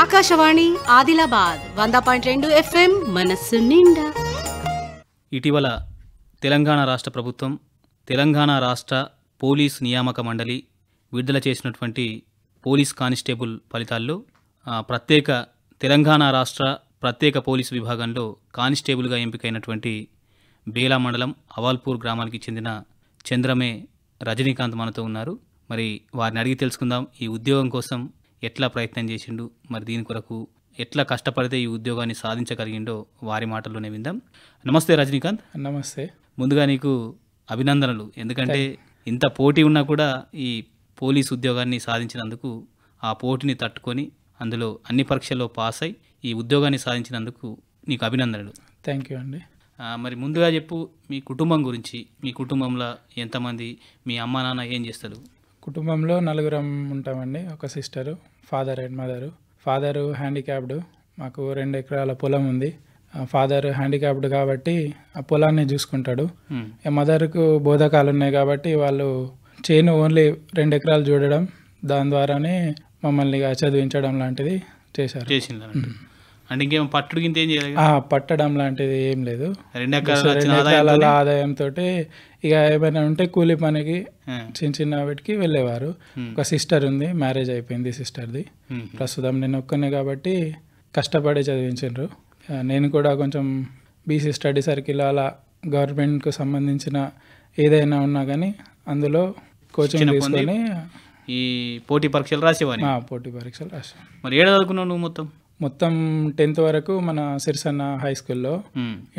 ఆకాశవాణి ఆదిలాబాద్ వంద పాయింట్ రెండు ఎఫ్ఎం మనస్సు నిండా ఇటీవల తెలంగాణ రాష్ట్ర ప్రభుత్వం తెలంగాణ రాష్ట్ర పోలీస్ నియామక మండలి విడుదల చేసినటువంటి పోలీస్ కానిస్టేబుల్ ఫలితాల్లో ప్రత్యేక తెలంగాణ రాష్ట్ర ప్రత్యేక పోలీసు విభాగంలో కానిస్టేబుల్గా ఎంపికైనటువంటి బేలా మండలం అవాల్పూర్ గ్రామానికి చెందిన చంద్రమే రజనీకాంత్ మనతో ఉన్నారు మరి వారిని అడిగి తెలుసుకుందాం ఈ ఉద్యోగం కోసం ఎట్లా ప్రయత్నం చేసిండు మరి దీని కొరకు ఎట్లా కష్టపడితే ఈ ఉద్యోగాన్ని సాధించగలిగిండో వారి మాటల్లోనే విందాం నమస్తే రజనీకాంత్ నమస్తే ముందుగా నీకు అభినందనలు ఎందుకంటే ఇంత పోటీ ఉన్నా కూడా ఈ పోలీస్ ఉద్యోగాన్ని సాధించినందుకు ఆ పోటీని తట్టుకొని అందులో అన్ని పరీక్షల్లో పాస్ అయి ఈ ఉద్యోగాన్ని సాధించినందుకు నీకు అభినందనలు థ్యాంక్ యూ అండి మరి ముందుగా చెప్పు మీ కుటుంబం గురించి మీ కుటుంబంలో ఎంతమంది మీ అమ్మ నాన్న ఏం చేస్తారు కుటుంబంలో నలుగురం ఉంటామండి ఒక sister father and mother father handicapped మాకు రెండు ఎకరాల పొలం ఉంది ఫాదర్ హ్యాండిక్యాప్డ్ కాబట్టి ఆ పొలాన్ని చూసుకుంటాడు మదర్కు బోధకాలు ఉన్నాయి కాబట్టి వాళ్ళు చేను ఓన్లీ రెండు ఎకరాలు చూడడం దాని ద్వారానే మమ్మల్ని చదివించడం లాంటిది చేశారు అంటే ఇంకేం పట్టుడు గింత ఏం చేయలేదు పట్టడం లాంటిది ఏం లేదు రెండు ఎకరాల ఆదాయంతో ఇక ఏమైనా ఉంటే కూలి పనికి చిన్న చిన్న వాటికి వెళ్ళేవారు ఒక సిస్టర్ ఉంది మ్యారేజ్ అయిపోయింది సిస్టర్ది ప్రస్తుతం నేను ఒక్కనే కాబట్టి కష్టపడి చదివించారు నేను కూడా కొంచెం బీసీ స్టడీ సర్కిల్ అలా గవర్నమెంట్కు సంబంధించిన ఏదైనా ఉన్నా కానీ అందులో కోచింగ్ తీసుకొని ఈ పోటీ పరీక్షలు రాసేవారు పోటీ పరీక్షలు రాసా మరి ఏడ చదువుకున్నావు నువ్వు మొత్తం మొత్తం టెన్త్ వరకు మన సిరిసన్న హై స్కూల్లో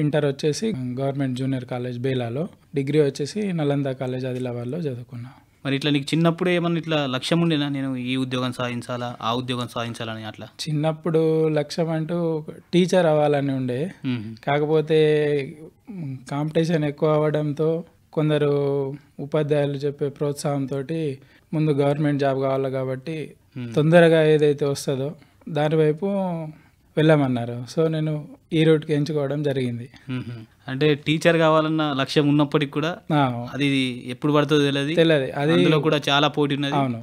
ఇంటర్ వచ్చేసి గవర్నమెంట్ జూనియర్ కాలేజ్ బేలాలో డిగ్రీ వచ్చేసి నలంద కాలేజ్ ఆదిలాబాద్లో చదువుకున్నా మరి ఇట్లా నీకు చిన్నప్పుడు ఏమన్నా ఇట్లా లక్ష్యం ఉండేనా నేను ఈ ఉద్యోగం సాధించాలా ఆ ఉద్యోగం సాధించాలని అట్లా చిన్నప్పుడు లక్ష్యం అంటూ టీచర్ అవ్వాలని ఉండే hmm. కాకపోతే కాంపిటీషన్ ఎక్కువ అవ్వడంతో కొందరు ఉపాధ్యాయులు చెప్పే ప్రోత్సాహంతో ముందు గవర్నమెంట్ జాబ్ కావాలి కాబట్టి hmm. తొందరగా ఏదైతే వస్తుందో దానివైపు వెళ్ళామన్నారు సో నేను ఈ రూట్కి ఎంచుకోవడం జరిగింది అంటే టీచర్ కావాలన్న లక్ష్యం ఉన్నప్పటికి కూడా అది ఎప్పుడు పడుతుంది తెలియదు తెలియదు అది కూడా చాలా పోటీ ఉన్నది అవును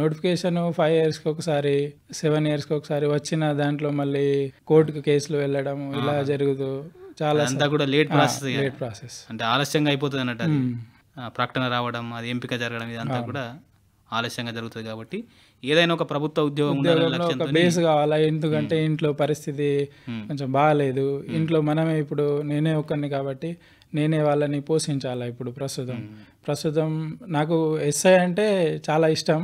నోటిఫికేషన్ ఫైవ్ ఇయర్స్కి ఒకసారి సెవెన్ ఇయర్స్కి ఒకసారి వచ్చిన దాంట్లో మళ్ళీ కోర్టుకు కేసులు వెళ్ళడం ఇలా జరుగుతూ చాలా అంతా కూడా లేట్ ప్రాసెస్ లేట్ ప్రాసెస్ అంటే ఆలస్యంగా అయిపోతుంది అన్నట్టు ప్రకటన రావడం అది ఎంపిక జరగడం ఇదంతా కూడా ఆలస్యంగా జరుగుతుంది కాబట్టి ఏదైనా ఒక ప్రభుత్వ ఉద్యోగం బేస్ కావాలా ఎందుకంటే ఇంట్లో పరిస్థితి కొంచెం బాగాలేదు ఇంట్లో మనమే ఇప్పుడు నేనే ఒక్కరిని కాబట్టి నేనే వాళ్ళని పోషించాలా ఇప్పుడు ప్రస్తుతం ప్రస్తుతం నాకు ఎస్ఐ అంటే చాలా ఇష్టం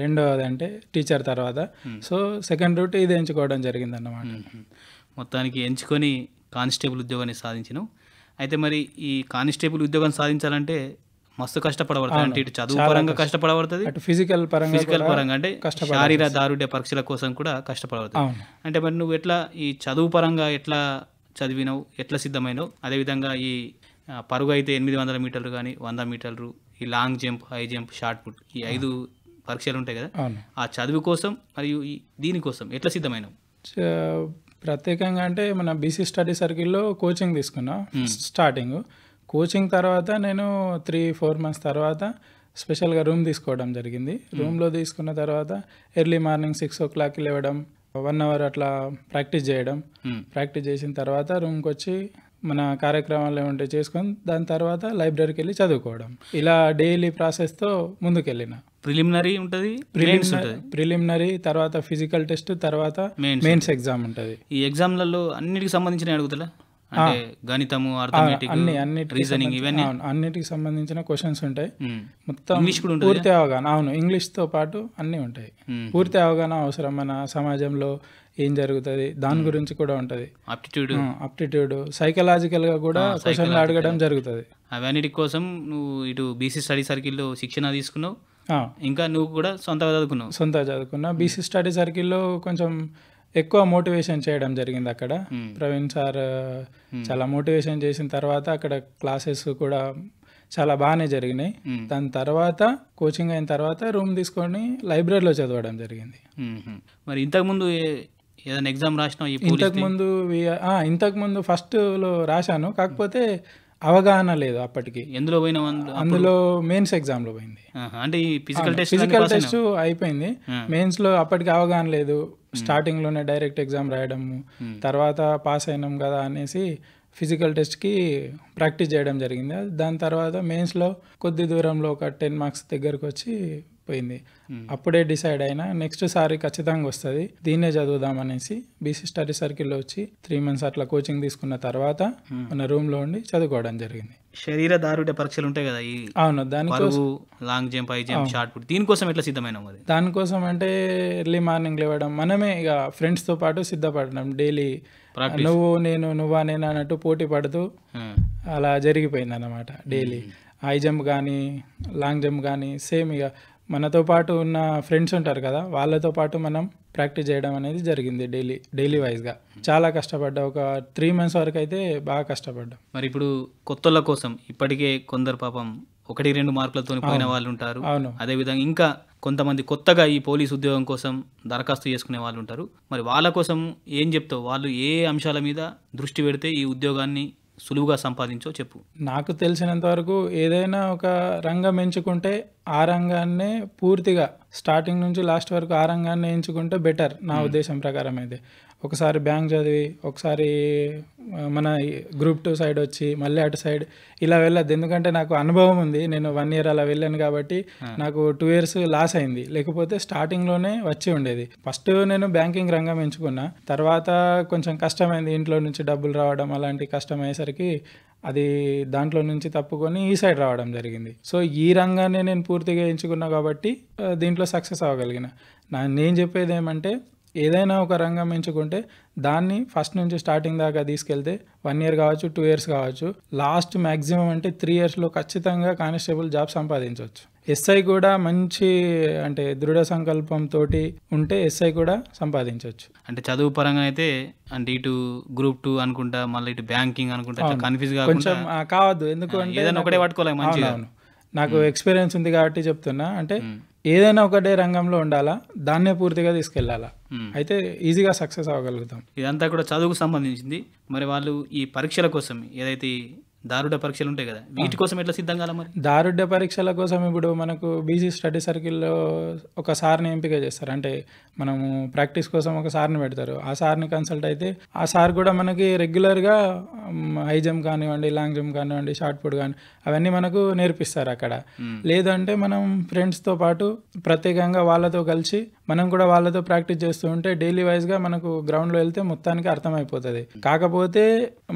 రెండవది అంటే టీచర్ తర్వాత సో సెకండ్ రూట్ ఇది ఎంచుకోవడం జరిగింది అన్నమాట మొత్తానికి ఎంచుకొని కానిస్టేబుల్ ఉద్యోగాన్ని సాధించను అయితే మరి ఈ కానిస్టేబుల్ ఉద్యోగం సాధించాలంటే మస్తు కష్టపడబడుతుంది ఇటు చదువు పరంగా కష్టపడబడుతుంది అటు ఫిజికల్ పరంగా ఫిజికల్ పరంగా అంటే శారీర దారుఢ్య పరీక్షల కోసం కూడా కష్టపడబడుతుంది అంటే మరి నువ్వు ఎట్లా ఈ చదువు పరంగా ఎట్లా చదివినవు ఎట్లా సిద్ధమైనవు అదేవిధంగా ఈ పరుగు అయితే ఎనిమిది వందల మీటర్లు కానీ వంద మీటర్లు ఈ long jump high jump shot put ఈ ఐదు పరీక్షలు ఉంటాయి కదా ఆ చదువు కోసం మరియు ఈ దీనికోసం ఎట్లా సిద్ధమైనవు ప్రత్యేకంగా అంటే మన బీసీ స్టడీ సర్కిల్లో కోచింగ్ తీసుకున్నా స్టార్టింగ్ కోచింగ్ తర్వాత నేను త్రీ ఫోర్ మంత్స్ తర్వాత స్పెషల్గా రూమ్ తీసుకోవడం జరిగింది రూమ్లో hmm. తీసుకున్న తర్వాత ఎర్లీ మార్నింగ్ సిక్స్ ఓ క్లాక్కి లేవడం వన్ అవర్ అట్లా ప్రాక్టీస్ చేయడం ప్రాక్టీస్ hmm. చేసిన తర్వాత రూమ్కి వచ్చి మన కార్యక్రమాలు ఏమంటే చేసుకొని దాని తర్వాత లైబ్రరీకి వెళ్ళి చదువుకోవడం ఇలా డైలీ ప్రాసెస్తో ముందుకెళ్ళిన ప్రిలిమినరీ ఉంటుంది ప్రిలిమినరీ తర్వాత ఫిజికల్ టెస్ట్ తర్వాత మెయిన్స్ ఎగ్జామ్ ఉంటుంది ఈ ఎగ్జామ్లలో అన్నిటికి సంబంధించిన అడుగుతా అంటే గణితము అన్ని రీజనింగ్ ఇవన్నీ అన్నిటికి సంబంధించిన క్వశ్చన్స్ ఉంటాయి మొత్తం ఇంగ్లీష్ కూడా పూర్తి అవగాహన అవును ఇంగ్లీష్తో పాటు అన్ని ఉంటాయి పూర్తి అవగాహన అవసరం మన సమాజంలో ఏం జరుగుతుంది దాని గురించి కూడా ఉంటుంది అప్టిట్యూడ్ అప్టిట్యూడ్ గా కూడా క్వశ్చన్లు అడగడం జరుగుతుంది అవన్నిటి కోసం నువ్వు ఇటు బీసీ స్టడీ సర్కిల్లో శిక్షణ తీసుకున్నావు ఇంకా నువ్వు కూడా సొంతగా చదువుకున్నావు సొంతగా చదువుకున్నా బీసీ స్టడీ సర్కిల్లో కొంచెం ఎక్కువ మోటివేషన్ చేయడం జరిగింది అక్కడ hmm. Praveen sir hmm. చాలా మోటివేషన్ చేసిన తర్వాత అక్కడ క్లాసెస్ కూడా చాలా బాగానే జరిగినాయి hmm. దాని తర్వాత కోచింగ్ అయిన తర్వాత రూమ్ తీసుకొని లైబ్రరీలో చదవడం జరిగింది మరి ఇంతకుముందు ఏదైనా ఎగ్జామ్ రాసిన ఇంతకుముందు ఇంతకుముందు ఫస్ట్లో రాశాను కాకపోతే అవగాహన లేదు అప్పటికి ఎందులో పోయిన అందులో మెయిన్స్ ఎగ్జామ్ లో పోయింది అంటే ఫిజికల్ టెస్ట్ ఫిజికల్ టెస్ట్ అయిపోయింది మెయిన్స్ లో అప్పటికి అవగాహన లేదు స్టార్టింగ్ లోనే డైరెక్ట్ ఎగ్జామ్ రాయడము తర్వాత పాస్ అయినాం కదా అనేసి ఫిజికల్ టెస్ట్కి ప్రాక్టీస్ చేయడం జరిగింది దాని తర్వాత లో కొద్ది దూరంలో ఒక టెన్ మార్క్స్ దగ్గరకు వచ్చి పోయింది అప్పుడే డిసైడ్ అయినా నెక్స్ట్ సారి ఖచ్చితంగా వస్తుంది దీన్నే చదువుదాం అనేసి బీసీ స్టడీ సర్కిల్లో వచ్చి త్రీ మంత్స్ అట్లా కోచింగ్ తీసుకున్న తర్వాత మన రూమ్ లో ఉండి చదువుకోవడం జరిగింది శరీర దారుడ పరీక్షలు ఉంటాయి కదా అవును దానికోసం long jump high jump shot put దీనికోసం ఎట్లా సిద్ధమైన దానికోసం అంటే ఎర్లీ మార్నింగ్ లేవడం మనమే ఇక ఫ్రెండ్స్తో పాటు సిద్ధపడడం డైలీ నువ్వు నేను నువ్వా నేను అన్నట్టు పోటీ పడుతూ అలా జరిగిపోయింది అనమాట డైలీ హై జంప్ కానీ లాంగ్ జంప్ కానీ సేమ్ ఇక మనతో పాటు ఉన్న ఫ్రెండ్స్ ఉంటారు కదా వాళ్ళతో పాటు మనం ప్రాక్టీస్ చేయడం అనేది జరిగింది డైలీ డైలీ వైజ్గా చాలా కష్టపడ్డా ఒక త్రీ మంత్స్ వరకు అయితే బాగా కష్టపడ్డా మరి ఇప్పుడు కొత్తల కోసం ఇప్పటికే కొందరు పాపం ఒకటి రెండు మార్కులతో పోయిన వాళ్ళు ఉంటారు అవును అదేవిధంగా ఇంకా కొంతమంది కొత్తగా ఈ పోలీస్ ఉద్యోగం కోసం దరఖాస్తు చేసుకునే వాళ్ళు ఉంటారు మరి వాళ్ళ కోసం ఏం చెప్తావు వాళ్ళు ఏ అంశాల మీద దృష్టి పెడితే ఈ ఉద్యోగాన్ని సులువుగా సంపాదించో చెప్పు నాకు తెలిసినంత వరకు ఏదైనా ఒక రంగం ఎంచుకుంటే ఆ రంగాన్నే పూర్తిగా స్టార్టింగ్ నుంచి లాస్ట్ వరకు ఆ రంగాన్ని ఎంచుకుంటే బెటర్ నా ఉద్దేశం ప్రకారం అయితే ఒకసారి బ్యాంక్ చదివి ఒకసారి మన గ్రూప్ టూ సైడ్ వచ్చి మళ్ళీ అటు సైడ్ ఇలా వెళ్ళద్దు ఎందుకంటే నాకు అనుభవం ఉంది నేను వన్ ఇయర్ అలా వెళ్ళాను కాబట్టి నాకు టూ ఇయర్స్ లాస్ అయింది లేకపోతే స్టార్టింగ్లోనే వచ్చి ఉండేది ఫస్ట్ నేను బ్యాంకింగ్ రంగం ఎంచుకున్నా తర్వాత కొంచెం కష్టమైంది ఇంట్లో నుంచి డబ్బులు రావడం అలాంటి కష్టం అయ్యేసరికి అది దాంట్లో నుంచి తప్పుకొని ఈ సైడ్ రావడం జరిగింది సో ఈ రంగాన్ని నేను పూర్తిగా ఎంచుకున్నా కాబట్టి దీంట్లో సక్సెస్ అవ్వగలిగిన నా నేను చెప్పేది ఏమంటే ఏదైనా ఒక రంగం ఎంచుకుంటే దాన్ని ఫస్ట్ నుంచి స్టార్టింగ్ దాకా తీసుకెళ్తే వన్ ఇయర్ కావచ్చు టూ ఇయర్స్ కావచ్చు లాస్ట్ మ్యాక్సిమం అంటే త్రీ ఇయర్స్లో ఖచ్చితంగా కానిస్టేబుల్ జాబ్ సంపాదించవచ్చు ఎస్ఐ కూడా మంచి అంటే దృఢ సంకల్పంతో ఉంటే ఎస్ఐ కూడా సంపాదించవచ్చు అంటే చదువు పరంగా అయితే అంటే ఇటు గ్రూప్ టూ అనుకుంటా మళ్ళీ ఇటు బ్యాంకింగ్ అనుకుంటా కన్ఫ్యూజ్ కొంచెం కావద్దు ఎందుకంటే ఏదైనా ఒకటే పట్టుకోలేదు మంచిగా నాకు ఎక్స్పీరియన్స్ ఉంది కాబట్టి చెప్తున్నా అంటే ఏదైనా ఒకటే రంగంలో ఉండాలా దాన్నే పూర్తిగా తీసుకెళ్లాలా అయితే ఈజీగా సక్సెస్ అవ్వగలుగుతాం ఇదంతా కూడా చదువుకు సంబంధించింది మరి వాళ్ళు ఈ పరీక్షల కోసం ఏదైతే దారుడ పరీక్షలు ఉంటాయి కదా వీటి కోసం ఎట్లా సిద్ధం కాల మరి దారుఢ్య పరీక్షల కోసం ఇప్పుడు మనకు బీసీ స్టడీ సర్కిల్లో ఒక సార్ని ఎంపిక చేస్తారు అంటే మనము ప్రాక్టీస్ కోసం ఒక సార్ని పెడతారు ఆ సార్ని కన్సల్ట్ అయితే ఆ సార్ కూడా మనకి రెగ్యులర్గా హై జంప్ కానివ్వండి లాంగ్ జంప్ కానివ్వండి షార్ట్ పుట్ కానీ అవన్నీ మనకు నేర్పిస్తారు అక్కడ లేదంటే మనం ఫ్రెండ్స్తో పాటు ప్రత్యేకంగా వాళ్ళతో కలిసి మనం కూడా వాళ్ళతో ప్రాక్టీస్ చేస్తూ ఉంటే డైలీ వైజ్గా మనకు గ్రౌండ్లో వెళ్తే మొత్తానికి అర్థమైపోతుంది కాకపోతే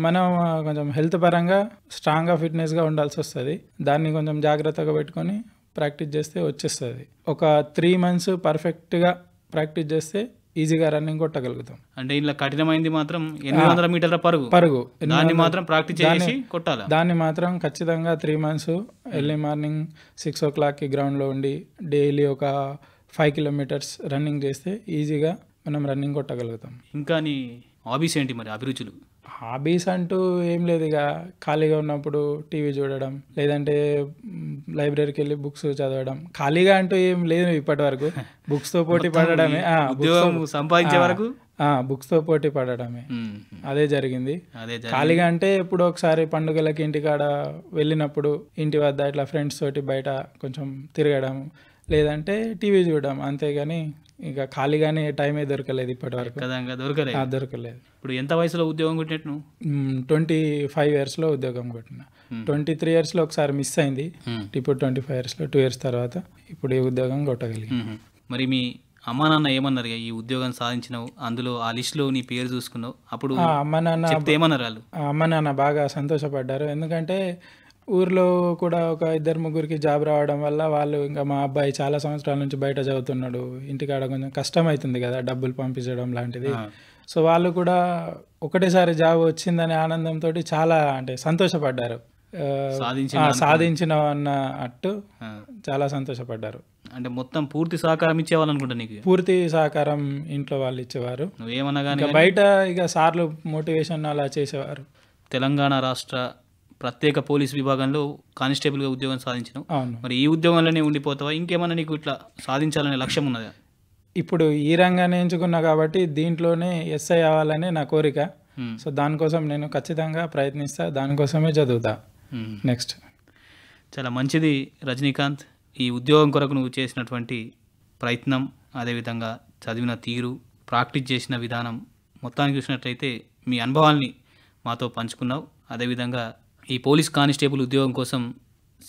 మనం కొంచెం హెల్త్ పరంగా స్ట్రాంగ్గా ఫిట్నెస్గా ఉండాల్సి వస్తుంది దాన్ని కొంచెం జాగ్రత్తగా పెట్టుకొని ప్రాక్టీస్ చేస్తే వచ్చేస్తుంది ఒక త్రీ మంత్స్ పర్ఫెక్ట్గా ప్రాక్టీస్ చేస్తే ఈజీగా రన్నింగ్ కొట్టగలుగుతాం అంటే ఇలా కఠినమైంది మాత్రం ఎనిమిది వందల మీటర్ల పరుగు పరుగు దాన్ని మాత్రం ప్రాక్టీస్ చేసి కొట్టాలి దాన్ని మాత్రం ఖచ్చితంగా three months early morning six ఓ క్లాక్కి గ్రౌండ్లో ఉండి డైలీ ఒక ఫైవ్ కిలోమీటర్స్ రన్నింగ్ చేస్తే ఈజీగా మనం రన్నింగ్ కొట్టగలుగుతాం ఇంకా నీ హాబీస్ ఏంటి మరి అభిరుచులు హాబీస్ అంటూ ఏం లేదు ఇక ఖాళీగా ఉన్నప్పుడు టీవీ చూడడం లేదంటే లైబ్రరీకి వెళ్ళి బుక్స్ చదవడం ఖాళీగా అంటూ ఏం లేదు ఇప్పటి వరకు బుక్స్తో పోటీ పడడమే సంపాదించే వరకు బుక్స్తో పోటీ పడడమే అదే జరిగింది ఖాళీగా అంటే ఎప్పుడు ఒకసారి పండుగలకి ఇంటికాడ వెళ్ళినప్పుడు ఇంటి వద్ద ఇట్లా ఫ్రెండ్స్ తోటి బయట కొంచెం తిరగడం లేదంటే టీవీ చూడడం అంతేగాని ఇక ఖాళీగానే టైమే దొరకలేదు ఇప్పటి వరకు దొరకలేదు దొరకలేదు ఇప్పుడు ఎంత వయసులో ఉద్యోగం కొట్టినట్టు ట్వంటీ ఫైవ్ ఇయర్స్లో ఉద్యోగం కొట్టినా ట్వంటీ త్రీ ఇయర్స్ లో ఒకసారి మిస్ అయింది ఇప్పుడు ట్వంటీ ఫైవ్ ఇయర్స్లో టూ ఇయర్స్ తర్వాత ఇప్పుడు ఈ ఉద్యోగం కొట్టగలిగి మరి మీ అమ్మా నాన్న ఏమన్నారు ఈ ఉద్యోగం సాధించినావు అందులో ఆ లిస్టులో నీ పేరు చూసుకున్నావు అప్పుడు అమ్మ నాన్న ఏమన్నారు వాళ్ళు అమ్మ నాన్న బాగా సంతోషపడ్డారు ఎందుకంటే ఊర్లో కూడా ఒక ఇద్దరు ముగ్గురికి జాబ్ రావడం వల్ల వాళ్ళు ఇంకా మా అబ్బాయి చాలా సంవత్సరాల నుంచి బయట చదువుతున్నాడు ఇంటికాడ కొంచెం కష్టం అవుతుంది కదా డబ్బులు పంపించడం లాంటిది సో వాళ్ళు కూడా ఒకటేసారి జాబ్ వచ్చిందనే ఆనందంతో చాలా అంటే సంతోషపడ్డారు సాధించిన అన్న అట్టు చాలా సంతోషపడ్డారు అంటే మొత్తం పూర్తి సహకారం ఇచ్చేవాళ్ళు అనుకుంటా నీకు పూర్తి సహకారం ఇంట్లో వాళ్ళు ఇచ్చేవారు ఏమన్నా కానీ బయట ఇక సార్లు మోటివేషన్ అలా చేసేవారు తెలంగాణ రాష్ట్ర ప్రత్యేక పోలీస్ విభాగంలో కానిస్టేబుల్గా ఉద్యోగం సాధించినావు మరి ఈ ఉద్యోగంలోనే ఉండిపోతావా ఇంకేమైనా నీకు ఇట్లా సాధించాలనే లక్ష్యం ఉన్నదా ఇప్పుడు ఈ రంగాన్ని ఎంచుకున్నా కాబట్టి దీంట్లోనే ఎస్ఐ అవ్వాలనే నా కోరిక సో దానికోసం నేను ఖచ్చితంగా ప్రయత్నిస్తా దానికోసమే చదువుతా నెక్స్ట్ చాలా మంచిది రజనీకాంత్ ఈ ఉద్యోగం కొరకు నువ్వు చేసినటువంటి ప్రయత్నం అదేవిధంగా చదివిన తీరు ప్రాక్టీస్ చేసిన విధానం మొత్తానికి చూసినట్లయితే మీ అనుభవాల్ని మాతో పంచుకున్నావు అదేవిధంగా ఈ పోలీస్ కానిస్టేబుల్ ఉద్యోగం కోసం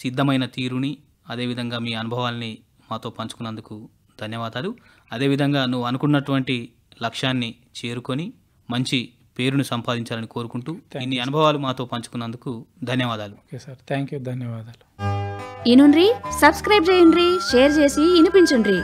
సిద్ధమైన తీరుని అదేవిధంగా మీ అనుభవాల్ని మాతో పంచుకున్నందుకు ధన్యవాదాలు అదేవిధంగా నువ్వు అనుకున్నటువంటి లక్ష్యాన్ని చేరుకొని మంచి పేరును సంపాదించాలని కోరుకుంటూ ఇన్ని అనుభవాలు మాతో పంచుకున్నందుకు ధన్యవాదాలు ఓకే సార్ థ్యాంక్ యూ ధన్యవాదాలు ఈనుండ్రి సబ్స్క్రైబ్ చేయండి షేర్ చేసి వినిపించండి